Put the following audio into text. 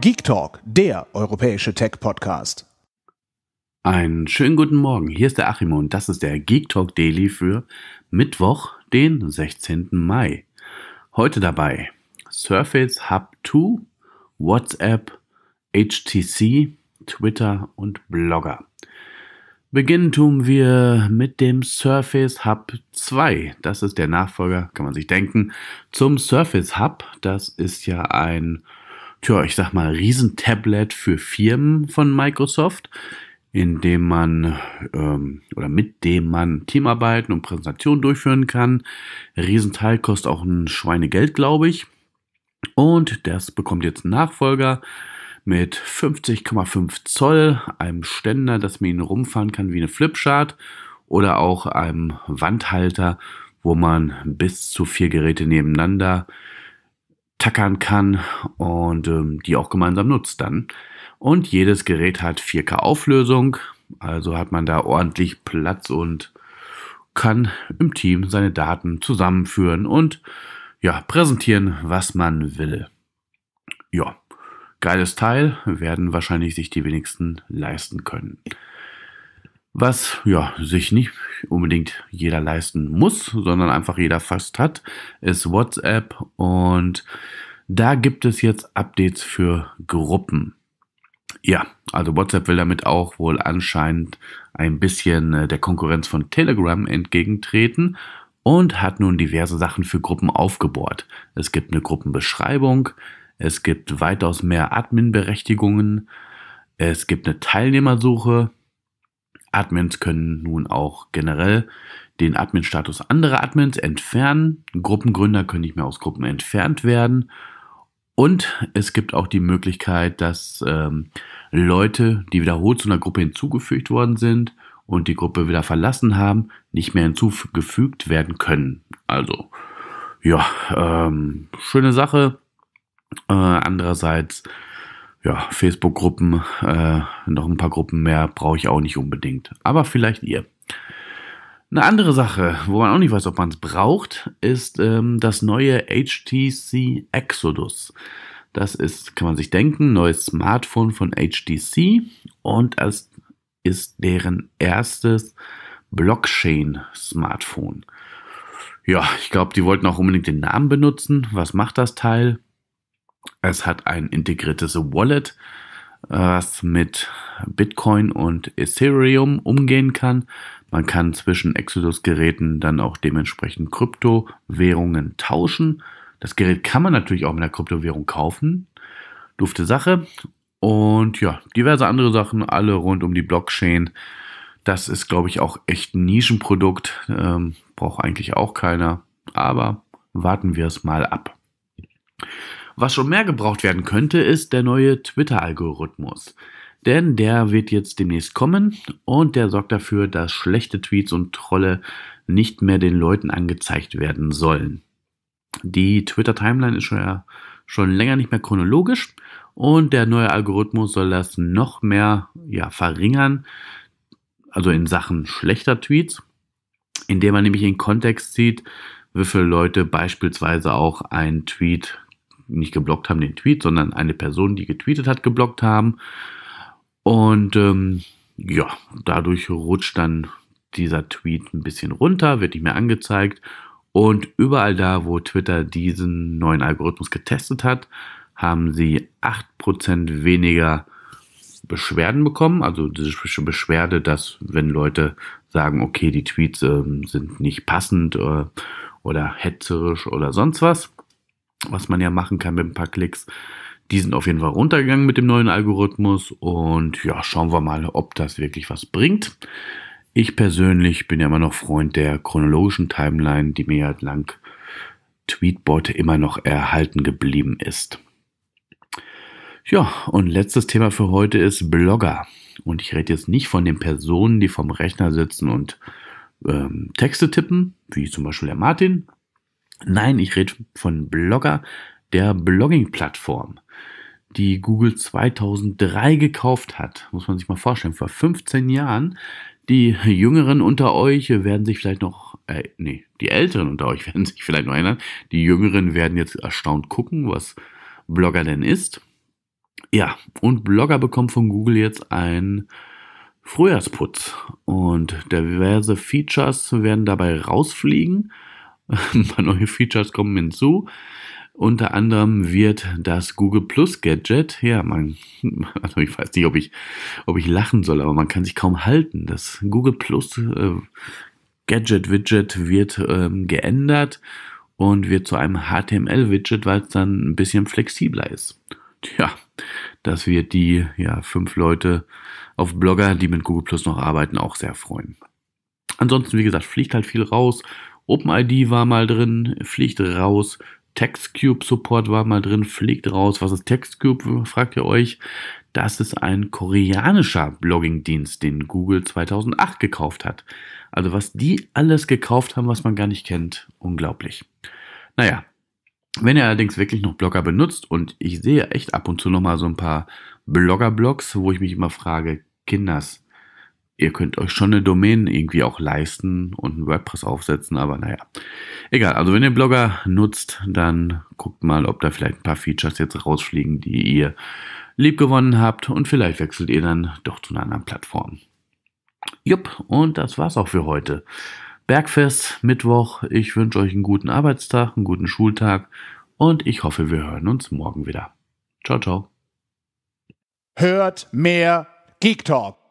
Geek Talk, der europäische Tech-Podcast. Einen schönen guten Morgen. Hier ist der Achimo und das ist der Geek Talk Daily für Mittwoch, den 16. Mai. Heute dabei Surface Hub 2, WhatsApp, HTC, Twitter und Blogger. Beginnen tun wir mit dem Surface Hub 2. Das ist der Nachfolger, kann man sich denken, zum Surface Hub. Das ist ja ein tja, ich sag mal, Riesentablet für Firmen von Microsoft, in dem man ähm, oder mit dem man Teamarbeiten und Präsentationen durchführen kann. Riesenteil kostet auch ein Schweinegeld, glaube ich. Und das bekommt jetzt einen Nachfolger mit 50,5 Zoll, einem Ständer, dass man ihn rumfahren kann wie eine Flipchart oder auch einem Wandhalter, wo man bis zu vier Geräte nebeneinander tackern kann und ähm, die auch gemeinsam nutzt dann. Und jedes Gerät hat 4K Auflösung, also hat man da ordentlich Platz und kann im Team seine Daten zusammenführen und ja, präsentieren, was man will. Ja, geiles Teil, werden wahrscheinlich sich die wenigsten leisten können was ja sich nicht unbedingt jeder leisten muss, sondern einfach jeder fast hat, ist WhatsApp und da gibt es jetzt Updates für Gruppen. Ja, also WhatsApp will damit auch wohl anscheinend ein bisschen äh, der Konkurrenz von Telegram entgegentreten und hat nun diverse Sachen für Gruppen aufgebohrt. Es gibt eine Gruppenbeschreibung, es gibt weitaus mehr Admin-Berechtigungen, es gibt eine Teilnehmersuche, Admins können nun auch generell den Admin-Status anderer Admins entfernen. Gruppengründer können nicht mehr aus Gruppen entfernt werden. Und es gibt auch die Möglichkeit, dass ähm, Leute, die wiederholt zu einer Gruppe hinzugefügt worden sind und die Gruppe wieder verlassen haben, nicht mehr hinzugefügt werden können. Also, ja, ähm, schöne Sache. Äh, andererseits ja, Facebook-Gruppen, äh, noch ein paar Gruppen mehr brauche ich auch nicht unbedingt. Aber vielleicht ihr. Eine andere Sache, wo man auch nicht weiß, ob man es braucht, ist ähm, das neue HTC Exodus. Das ist, kann man sich denken, neues Smartphone von HTC und es ist deren erstes Blockchain-Smartphone. Ja, ich glaube, die wollten auch unbedingt den Namen benutzen. Was macht das Teil? Es hat ein integriertes Wallet, was mit Bitcoin und Ethereum umgehen kann. Man kann zwischen Exodus-Geräten dann auch dementsprechend Kryptowährungen tauschen. Das Gerät kann man natürlich auch mit einer Kryptowährung kaufen. Dufte Sache. Und ja, diverse andere Sachen, alle rund um die Blockchain. Das ist, glaube ich, auch echt ein Nischenprodukt. Ähm, braucht eigentlich auch keiner. Aber warten wir es mal ab. Was schon mehr gebraucht werden könnte, ist der neue Twitter-Algorithmus. Denn der wird jetzt demnächst kommen und der sorgt dafür, dass schlechte Tweets und Trolle nicht mehr den Leuten angezeigt werden sollen. Die Twitter-Timeline ist schon, ja, äh, schon länger nicht mehr chronologisch und der neue Algorithmus soll das noch mehr ja, verringern, also in Sachen schlechter Tweets, indem man nämlich in Kontext sieht, wie viele Leute beispielsweise auch einen Tweet nicht geblockt haben, den Tweet, sondern eine Person, die getweetet hat, geblockt haben. Und ähm, ja, dadurch rutscht dann dieser Tweet ein bisschen runter, wird nicht mehr angezeigt. Und überall da, wo Twitter diesen neuen Algorithmus getestet hat, haben sie 8% weniger Beschwerden bekommen. Also diese Beschwerde, dass wenn Leute sagen, okay, die Tweets äh, sind nicht passend äh, oder hetzerisch oder sonst was was man ja machen kann mit ein paar Klicks. Die sind auf jeden Fall runtergegangen mit dem neuen Algorithmus und ja, schauen wir mal, ob das wirklich was bringt. Ich persönlich bin ja immer noch Freund der chronologischen Timeline, die mir halt lang Tweetbot immer noch erhalten geblieben ist. Ja, und letztes Thema für heute ist Blogger. Und ich rede jetzt nicht von den Personen, die vom Rechner sitzen und ähm, Texte tippen, wie zum Beispiel der Martin, Nein, ich rede von Blogger, der Blogging-Plattform, die Google 2003 gekauft hat. Muss man sich mal vorstellen, vor 15 Jahren. Die Jüngeren unter euch werden sich vielleicht noch, äh, nee, die Älteren unter euch werden sich vielleicht noch erinnern. Die Jüngeren werden jetzt erstaunt gucken, was Blogger denn ist. Ja, und Blogger bekommt von Google jetzt einen Frühjahrsputz und diverse Features werden dabei rausfliegen. Ein paar neue Features kommen hinzu. Unter anderem wird das Google Plus Gadget, ja, man, also ich weiß nicht, ob ich, ob ich lachen soll, aber man kann sich kaum halten. Das Google Plus äh, Gadget Widget wird ähm, geändert und wird zu einem HTML Widget, weil es dann ein bisschen flexibler ist. Tja, das wird die ja, fünf Leute auf Blogger, die mit Google Plus noch arbeiten, auch sehr freuen. Ansonsten, wie gesagt, fliegt halt viel raus OpenID war mal drin, fliegt raus. TextCube Support war mal drin, fliegt raus. Was ist TextCube? Fragt ihr euch. Das ist ein koreanischer Blogging-Dienst, den Google 2008 gekauft hat. Also was die alles gekauft haben, was man gar nicht kennt, unglaublich. Naja, wenn ihr allerdings wirklich noch Blogger benutzt und ich sehe echt ab und zu nochmal so ein paar Blogger-Blogs, wo ich mich immer frage, Kinders, ihr könnt euch schon eine Domain irgendwie auch leisten und ein WordPress aufsetzen, aber naja. Egal, also wenn ihr Blogger nutzt, dann guckt mal, ob da vielleicht ein paar Features jetzt rausfliegen, die ihr liebgewonnen habt und vielleicht wechselt ihr dann doch zu einer anderen Plattform. Jupp, und das war's auch für heute. Bergfest, Mittwoch, ich wünsche euch einen guten Arbeitstag, einen guten Schultag und ich hoffe, wir hören uns morgen wieder. Ciao, ciao. Hört mehr Geek Talk.